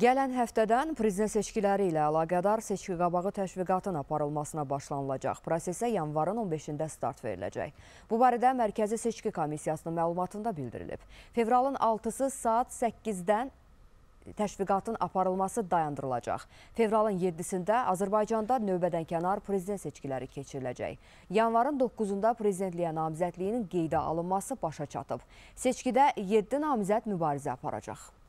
Gələn həftədən prezident seçkiləri ilə əlaqədar seçki qabağı təşviqatın aparılmasına başlanılacaq. Prosesə yanvarın 15-də start veriləcək. Bu barədə Mərkəzi Seçki Komissiyasının məlumatında bildirilib. Fevralın 6-sı saat 8-dən təşviqatın aparılması dayandırılacaq. Fevralın 7-sində Azərbaycanda növbədən kənar prezident seçkiləri keçiriləcək. Yanvarın 9-unda prezidentliyə namizədliyinin qeydə alınması başa çatıb. Seçkidə 7 namizəd mübarizə aparacaq.